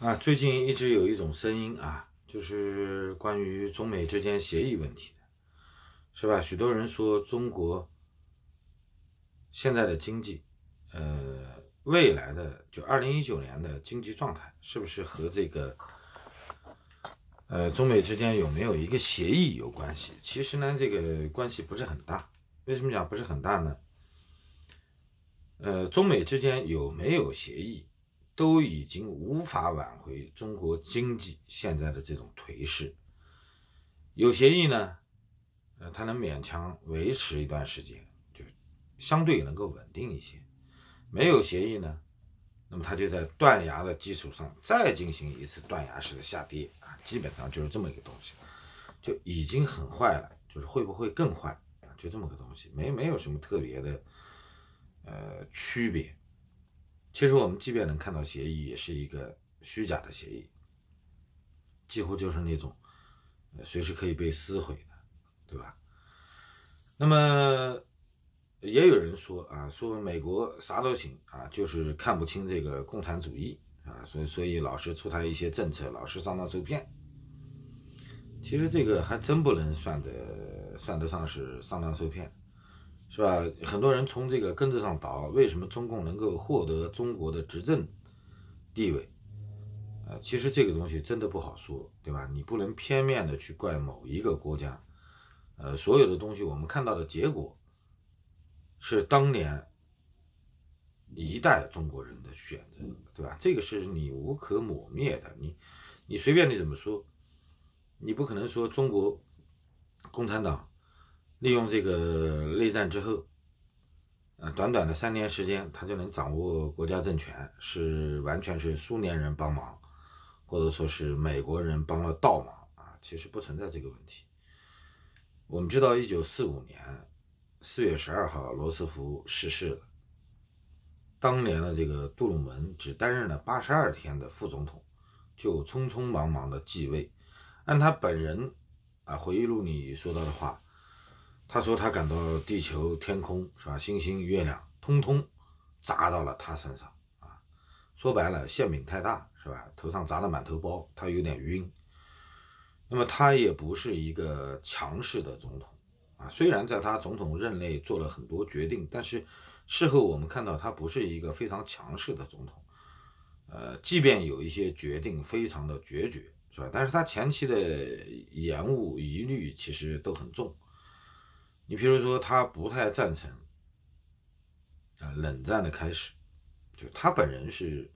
啊，最近一直有一种声音啊，就是关于中美之间协议问题的，是吧？许多人说中国现在的经济，呃，未来的就二零一九年的经济状态，是不是和这个呃中美之间有没有一个协议有关系？其实呢，这个关系不是很大。为什么讲不是很大呢？呃，中美之间有没有协议？都已经无法挽回中国经济现在的这种颓势。有协议呢，呃，它能勉强维持一段时间，就相对能够稳定一些；没有协议呢，那么它就在断崖的基础上再进行一次断崖式的下跌啊，基本上就是这么一个东西，就已经很坏了，就是会不会更坏啊，就这么个东西，没没有什么特别的呃区别。其实我们即便能看到协议，也是一个虚假的协议，几乎就是那种，随时可以被撕毁的，对吧？那么也有人说啊，说美国啥都行啊，就是看不清这个共产主义啊，所以所以老是出台一些政策，老是上当受骗。其实这个还真不能算的，算得上是上当受骗。是吧？很多人从这个根子上倒，为什么中共能够获得中国的执政地位？啊，其实这个东西真的不好说，对吧？你不能片面的去怪某一个国家。呃，所有的东西我们看到的结果，是当年一代中国人的选择，对吧？这个是你无可抹灭的。你，你随便你怎么说，你不可能说中国共产党。利用这个内战之后，呃，短短的三年时间，他就能掌握国家政权，是完全是苏联人帮忙，或者说是美国人帮了倒忙啊！其实不存在这个问题。我们知道，一九四五年四月十二号，罗斯福逝世了。当年的这个杜鲁门只担任了八十二天的副总统，就匆匆忙忙的继位。按他本人啊回忆录里说到的话。他说，他感到地球、天空是吧？星星、月亮通通砸到了他身上啊！说白了，馅饼太大是吧？头上砸的满头包，他有点晕。那么，他也不是一个强势的总统啊。虽然在他总统任内做了很多决定，但是事后我们看到，他不是一个非常强势的总统。呃，即便有一些决定非常的决绝是吧？但是他前期的延误、疑虑其实都很重。你比如说，他不太赞成，啊，冷战的开始，就他本人是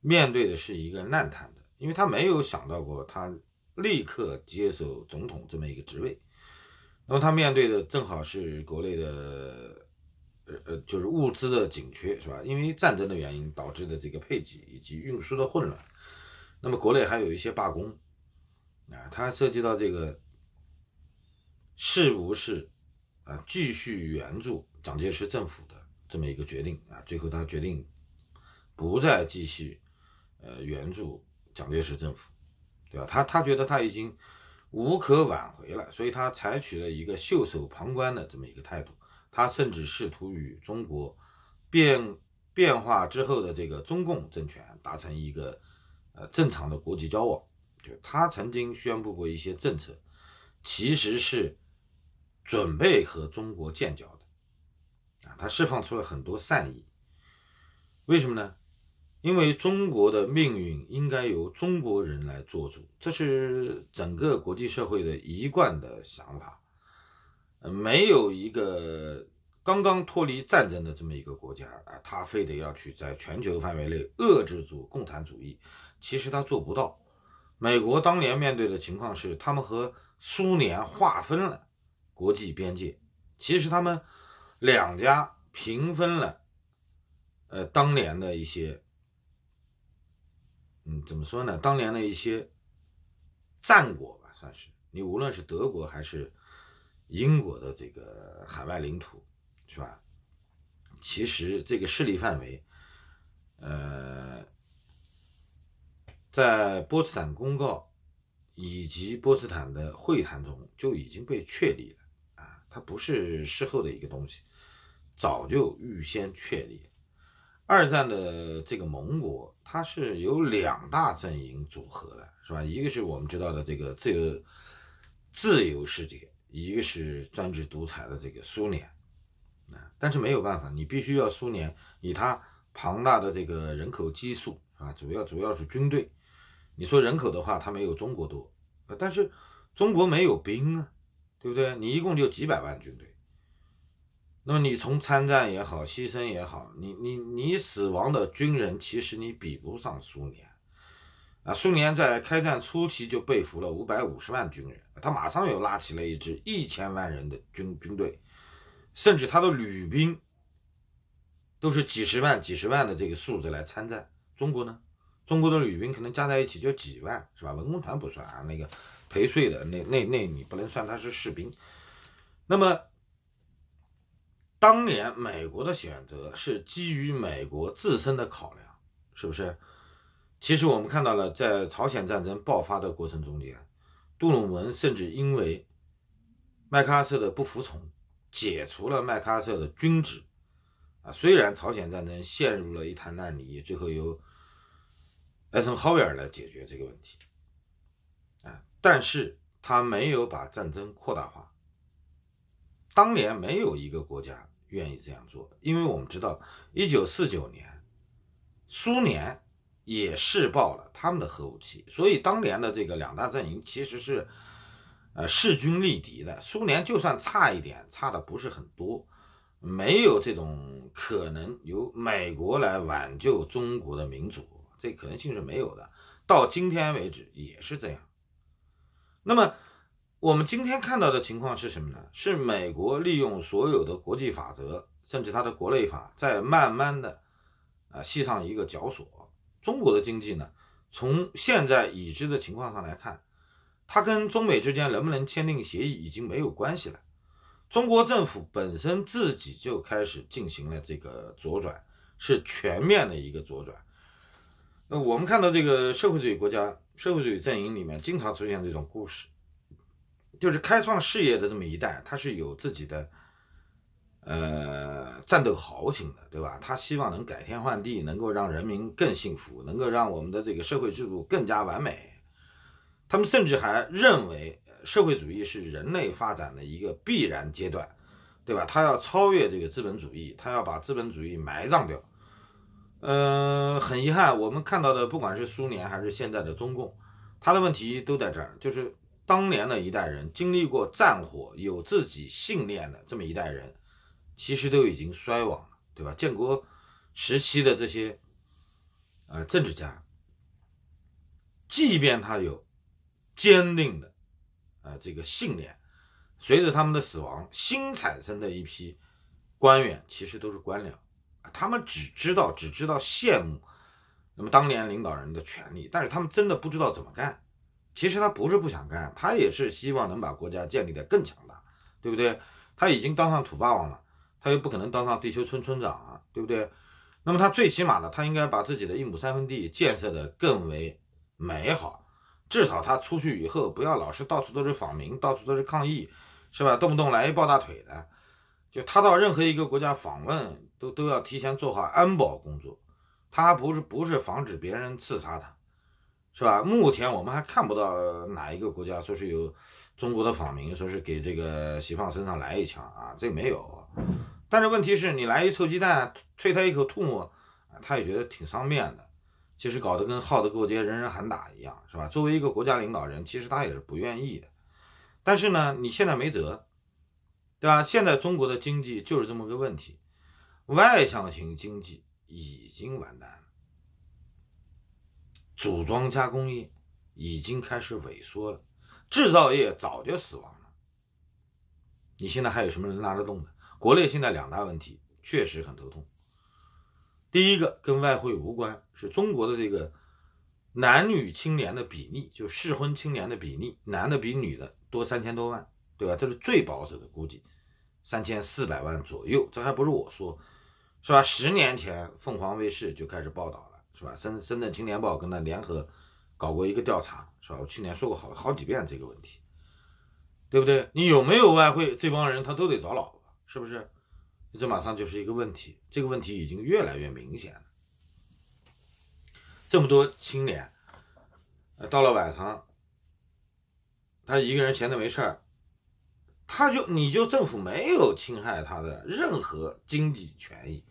面对的是一个烂摊子，因为他没有想到过他立刻接手总统这么一个职位，那么他面对的正好是国内的呃呃，就是物资的紧缺，是吧？因为战争的原因导致的这个配给以及运输的混乱，那么国内还有一些罢工，啊，他涉及到这个是不是？啊，继续援助蒋介石政府的这么一个决定啊，最后他决定不再继续呃援助蒋介石政府，对吧？他他觉得他已经无可挽回了，所以他采取了一个袖手旁观的这么一个态度。他甚至试图与中国变变化之后的这个中共政权达成一个呃正常的国际交往。就他曾经宣布过一些政策，其实是。准备和中国建交的，啊，他释放出了很多善意。为什么呢？因为中国的命运应该由中国人来做主，这是整个国际社会的一贯的想法。没有一个刚刚脱离战争的这么一个国家啊，他非得要去在全球范围内遏制住共产主义，其实他做不到。美国当年面对的情况是，他们和苏联划分了。国际边界，其实他们两家平分了，呃，当年的一些，嗯，怎么说呢？当年的一些战果吧，算是你无论是德国还是英国的这个海外领土，是吧？其实这个势力范围，呃，在波茨坦公告以及波茨坦的会谈中就已经被确立。了。它不是事后的一个东西，早就预先确立。二战的这个盟国，它是由两大阵营组合的，是吧？一个是我们知道的这个自由自由世界，一个是专制独裁的这个苏联。啊，但是没有办法，你必须要苏联以它庞大的这个人口基数，啊，主要主要是军队。你说人口的话，它没有中国多，啊，但是中国没有兵啊。对不对？你一共就几百万军队，那么你从参战也好，牺牲也好，你你你死亡的军人，其实你比不上苏联。啊，苏联在开战初期就被俘了五百五十万军人，他马上又拉起了一支一千万人的军军队，甚至他的旅兵都是几十万、几十万的这个数字来参战。中国呢？中国的旅兵可能加在一起就几万，是吧？文工团不算啊，那个。陪睡的那那那你不能算他是士兵，那么当年美国的选择是基于美国自身的考量，是不是？其实我们看到了，在朝鲜战争爆发的过程中间，杜鲁门甚至因为麦克阿瑟的不服从，解除了麦克阿瑟的军职。啊，虽然朝鲜战争陷入了一潭烂泥，最后由艾森豪威尔来解决这个问题。但是他没有把战争扩大化。当年没有一个国家愿意这样做，因为我们知道，一九四九年，苏联也试爆了他们的核武器，所以当年的这个两大阵营其实是，呃，势均力敌的。苏联就算差一点，差的不是很多，没有这种可能由美国来挽救中国的民主，这可能性是没有的。到今天为止也是这样。那么，我们今天看到的情况是什么呢？是美国利用所有的国际法则，甚至它的国内法，在慢慢的，啊系上一个绞索。中国的经济呢，从现在已知的情况上来看，它跟中美之间能不能签订协议已经没有关系了。中国政府本身自己就开始进行了这个左转，是全面的一个左转。那我们看到这个社会主义国家。社会主义阵营里面经常出现这种故事，就是开创事业的这么一代，他是有自己的，呃，战斗豪情的，对吧？他希望能改天换地，能够让人民更幸福，能够让我们的这个社会制度更加完美。他们甚至还认为，社会主义是人类发展的一个必然阶段，对吧？他要超越这个资本主义，他要把资本主义埋葬掉。嗯，很遗憾，我们看到的不管是苏联还是现在的中共，他的问题都在这儿，就是当年的一代人经历过战火，有自己信念的这么一代人，其实都已经衰亡了，对吧？建国时期的这些呃政治家，即便他有坚定的呃这个信念，随着他们的死亡，新产生的一批官员其实都是官僚。他们只知道只知道羡慕，那么当年领导人的权利，但是他们真的不知道怎么干。其实他不是不想干，他也是希望能把国家建立得更强大，对不对？他已经当上土霸王了，他又不可能当上地球村村长，对不对？那么他最起码呢，他应该把自己的一亩三分地建设得更为美好，至少他出去以后不要老是到处都是访民，到处都是抗议，是吧？动不动来一抱大腿的，就他到任何一个国家访问。都都要提前做好安保工作，他不是不是防止别人刺杀他，是吧？目前我们还看不到哪一个国家说是有中国的访民说是给这个习胖身上来一枪啊，这没有。但是问题是你来一臭鸡蛋，啐他一口吐沫，他也觉得挺伤面的。其实搞得跟耗子过街，人人喊打一样，是吧？作为一个国家领导人，其实他也是不愿意的。但是呢，你现在没辙，对吧？现在中国的经济就是这么个问题。外向型经济已经完蛋了，组装加工业已经开始萎缩了，制造业早就死亡了。你现在还有什么能拉得动的？国内现在两大问题确实很头痛。第一个跟外汇无关，是中国的这个男女青年的比例，就适婚青年的比例，男的比女的多三千多万，对吧？这是最保守的估计，三千四百万左右。这还不是我说。是吧？十年前凤凰卫视就开始报道了，是吧？深深圳青年报跟他联合搞过一个调查，是吧？我去年说过好好几遍这个问题，对不对？你有没有外汇？这帮人他都得找老婆，是不是？这马上就是一个问题，这个问题已经越来越明显了。这么多青年，呃，到了晚上，他一个人闲的没事儿，他就你就政府没有侵害他的任何经济权益。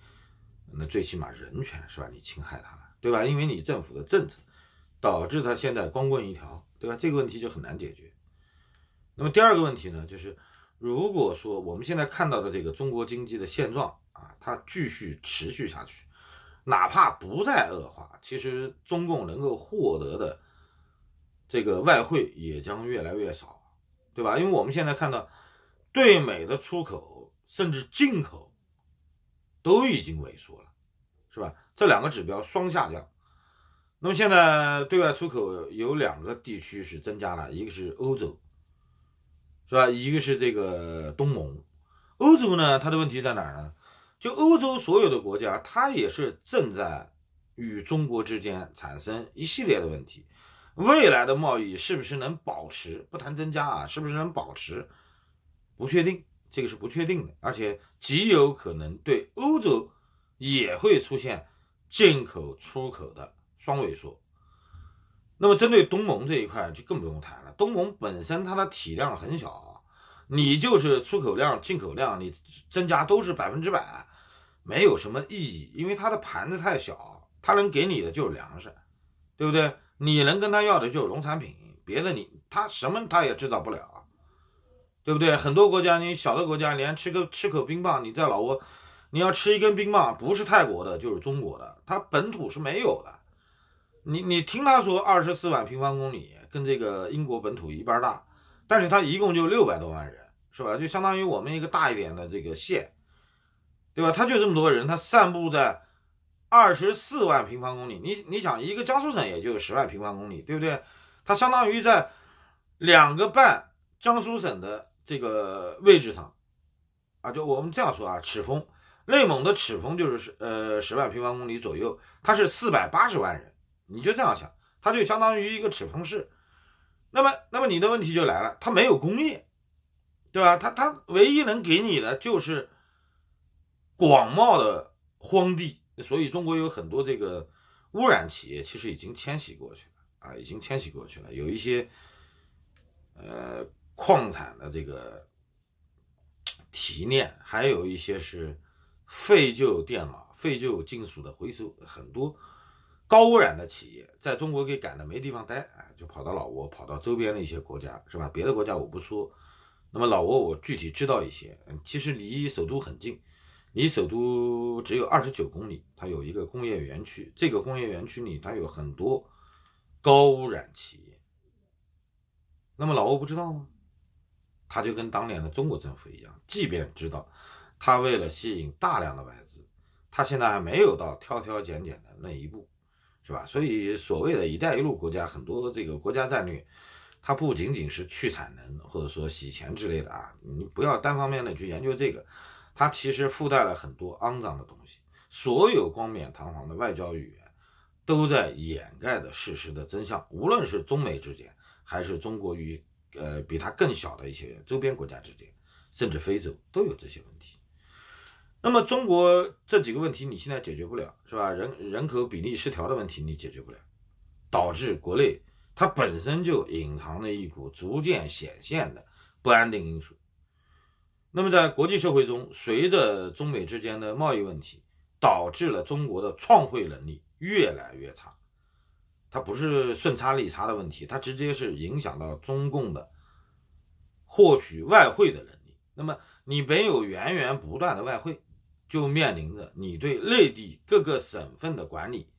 那最起码人权是吧？你侵害他了，对吧？因为你政府的政策导致他现在光棍一条，对吧？这个问题就很难解决。那么第二个问题呢，就是如果说我们现在看到的这个中国经济的现状啊，它继续持续下去，哪怕不再恶化，其实中共能够获得的这个外汇也将越来越少，对吧？因为我们现在看到对美的出口甚至进口。都已经萎缩了，是吧？这两个指标双下降。那么现在对外出口有两个地区是增加了，一个是欧洲，是吧？一个是这个东盟。欧洲呢，它的问题在哪儿呢？就欧洲所有的国家，它也是正在与中国之间产生一系列的问题。未来的贸易是不是能保持？不谈增加啊，是不是能保持？不确定。这个是不确定的，而且极有可能对欧洲也会出现进口出口的双萎缩。那么针对东盟这一块就更不用谈了，东盟本身它的体量很小，你就是出口量、进口量你增加都是百分之百，没有什么意义，因为它的盘子太小，它能给你的就是粮食，对不对？你能跟他要的就是农产品，别的你他什么他也制造不了。对不对？很多国家，你小的国家，连吃个吃口冰棒，你在老挝，你要吃一根冰棒，不是泰国的，就是中国的，它本土是没有的。你你听他说，二十四万平方公里，跟这个英国本土一般大，但是它一共就六百多万人，是吧？就相当于我们一个大一点的这个县，对吧？它就这么多人，它散布在二十四万平方公里。你你想，一个江苏省也就十万平方公里，对不对？它相当于在两个半江苏省的。这个位置上，啊，就我们这样说啊，赤峰，内蒙的赤峰就是呃十万平方公里左右，它是四百八十万人，你就这样想，它就相当于一个赤峰市。那么，那么你的问题就来了，它没有工业，对吧？它它唯一能给你的就是广袤的荒地，所以中国有很多这个污染企业，其实已经迁徙过去了啊，已经迁徙过去了，有一些，呃。矿产的这个提炼，还有一些是废旧电脑、废旧金属的回收，很多高污染的企业在中国给赶的没地方待，哎，就跑到老挝，跑到周边的一些国家，是吧？别的国家我不说，那么老挝我具体知道一些，嗯，其实离首都很近，离首都只有二十九公里，它有一个工业园区，这个工业园区里它有很多高污染企业，那么老挝不知道吗？他就跟当年的中国政府一样，即便知道他为了吸引大量的外资，他现在还没有到挑挑拣拣的那一步，是吧？所以所谓的一带一路国家，很多这个国家战略，它不仅仅是去产能或者说洗钱之类的啊，你不要单方面的去研究这个，它其实附带了很多肮脏的东西。所有光冕堂皇的外交语言，都在掩盖着事实的真相。无论是中美之间，还是中国与。呃，比它更小的一些周边国家之间，甚至非洲都有这些问题。那么中国这几个问题你现在解决不了，是吧？人人口比例失调的问题你解决不了，导致国内它本身就隐藏着一股逐渐显现的不安定因素。那么在国际社会中，随着中美之间的贸易问题，导致了中国的创汇能力越来越差。它不是顺差利差的问题，它直接是影响到中共的获取外汇的能力。那么你没有源源不断的外汇，就面临着你对内地各个省份的管理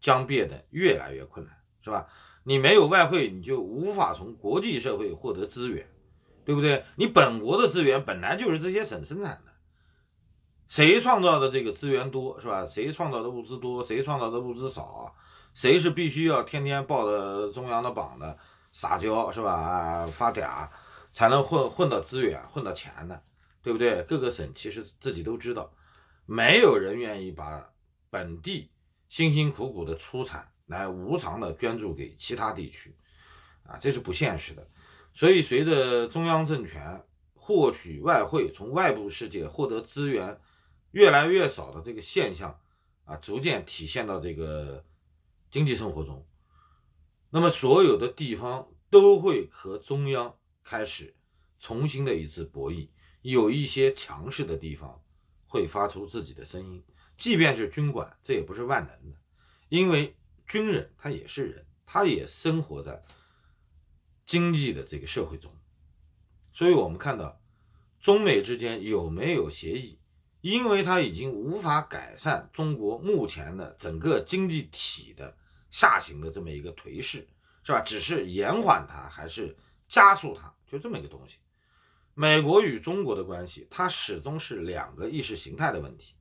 将变得越来越困难，是吧？你没有外汇，你就无法从国际社会获得资源，对不对？你本国的资源本来就是这些省生产的，谁创造的这个资源多，是吧？谁创造的物资多，谁创造的物资少？谁是必须要天天抱着中央的膀子撒娇是吧？啊，发嗲才能混混到资源、混到钱的，对不对？各个省其实自己都知道，没有人愿意把本地辛辛苦苦的出产来无偿的捐助给其他地区，啊，这是不现实的。所以，随着中央政权获取外汇、从外部世界获得资源越来越少的这个现象，啊，逐渐体现到这个。经济生活中，那么所有的地方都会和中央开始重新的一次博弈。有一些强势的地方会发出自己的声音，即便是军管，这也不是万能的，因为军人他也是人，他也生活在经济的这个社会中。所以，我们看到中美之间有没有协议，因为它已经无法改善中国目前的整个经济体的。下行的这么一个颓势，是吧？只是延缓它，还是加速它，就这么一个东西。美国与中国的关系，它始终是两个意识形态的问题。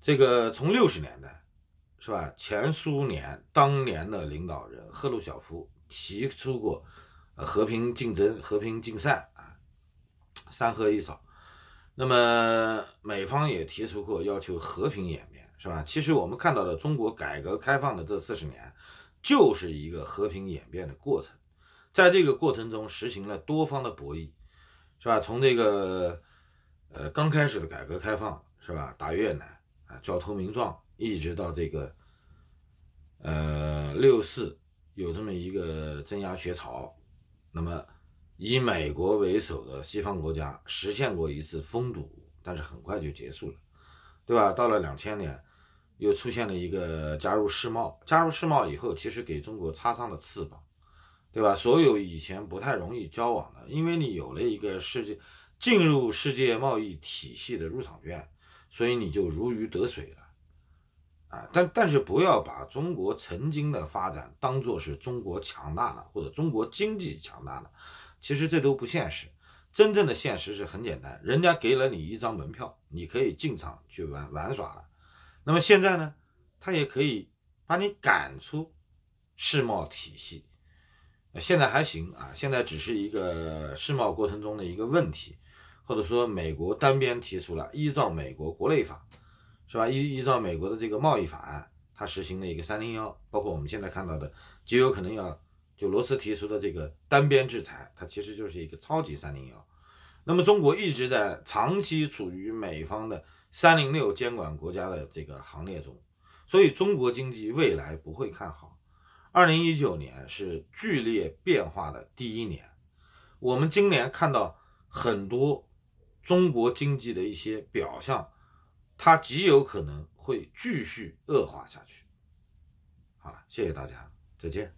这个从六十年代，是吧？前苏联当年的领导人赫鲁晓夫提出过“和平竞争、和平竞赛”啊，三和一少。那么美方也提出过要求和平演变。是吧？其实我们看到的中国改革开放的这四十年，就是一个和平演变的过程，在这个过程中实行了多方的博弈，是吧？从这个呃刚开始的改革开放，是吧？打越南啊，交投名状，一直到这个呃六四有这么一个增压血潮，那么以美国为首的西方国家实现过一次封堵，但是很快就结束了，对吧？到了两千年。又出现了一个加入世贸，加入世贸以后，其实给中国插上了翅膀，对吧？所有以前不太容易交往的，因为你有了一个世界进入世界贸易体系的入场券，所以你就如鱼得水了，啊！但但是不要把中国曾经的发展当做是中国强大了，或者中国经济强大了，其实这都不现实。真正的现实是很简单，人家给了你一张门票，你可以进场去玩玩耍了。那么现在呢，他也可以把你赶出世贸体系。现在还行啊，现在只是一个世贸过程中的一个问题，或者说美国单边提出了依照美国国内法，是吧？依依照美国的这个贸易法案，它实行了一个三零幺，包括我们现在看到的，极有可能要就罗斯提出的这个单边制裁，它其实就是一个超级三零幺。那么中国一直在长期处于美方的。三零六监管国家的这个行列中，所以中国经济未来不会看好。二零一九年是剧烈变化的第一年，我们今年看到很多中国经济的一些表象，它极有可能会继续恶化下去。好了，谢谢大家，再见。